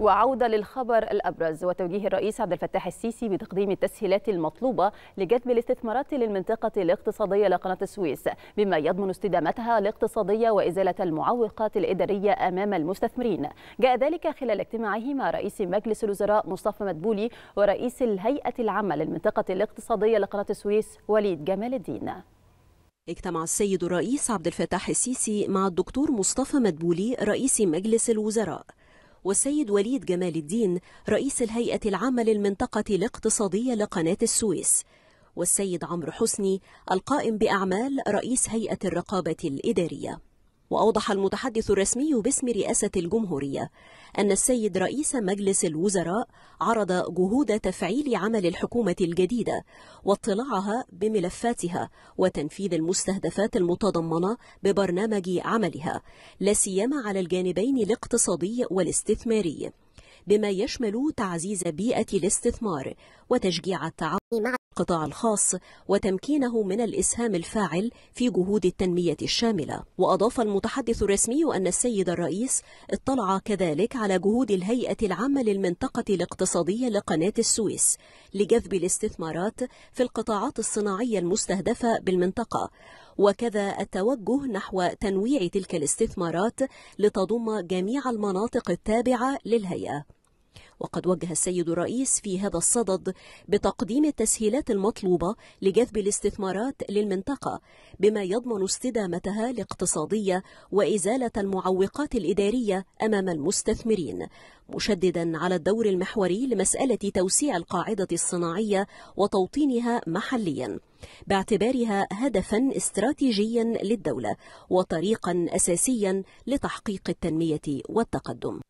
وعودة للخبر الأبرز وتوجيه الرئيس عبد الفتاح السيسي بتقديم التسهيلات المطلوبة لجذب الاستثمارات للمنطقة الاقتصادية لقناة السويس بما يضمن استدامتها الاقتصادية وإزالة المعوقات الإدارية أمام المستثمرين جاء ذلك خلال اجتماعه مع رئيس مجلس الوزراء مصطفى مدبولي ورئيس الهيئة العامة للمنطقة الاقتصادية لقناة السويس وليد جمال الدين اجتمع السيد الرئيس عبد الفتاح السيسي مع الدكتور مصطفى مدبولي رئيس مجلس الوزراء والسيد وليد جمال الدين رئيس الهيئة العامة للمنطقة الاقتصادية لقناة السويس والسيد عمرو حسني القائم بأعمال رئيس هيئة الرقابة الإدارية وأوضح المتحدث الرسمي باسم رئاسة الجمهورية أن السيد رئيس مجلس الوزراء عرض جهود تفعيل عمل الحكومة الجديدة واطلاعها بملفاتها وتنفيذ المستهدفات المتضمنة ببرنامج عملها لا سيما على الجانبين الاقتصادي والاستثماري بما يشمل تعزيز بيئة الاستثمار وتشجيع التعاون مع القطاع الخاص وتمكينه من الإسهام الفاعل في جهود التنمية الشاملة وأضاف المتحدث الرسمي أن السيد الرئيس اطلع كذلك على جهود الهيئة العامة للمنطقة الاقتصادية لقناة السويس لجذب الاستثمارات في القطاعات الصناعية المستهدفة بالمنطقة وكذا التوجه نحو تنويع تلك الاستثمارات لتضم جميع المناطق التابعة للهيئة وقد وجه السيد الرئيس في هذا الصدد بتقديم التسهيلات المطلوبة لجذب الاستثمارات للمنطقة بما يضمن استدامتها الاقتصادية وإزالة المعوقات الإدارية أمام المستثمرين مشددا على الدور المحوري لمسألة توسيع القاعدة الصناعية وتوطينها محليا باعتبارها هدفا استراتيجيا للدولة وطريقا أساسيا لتحقيق التنمية والتقدم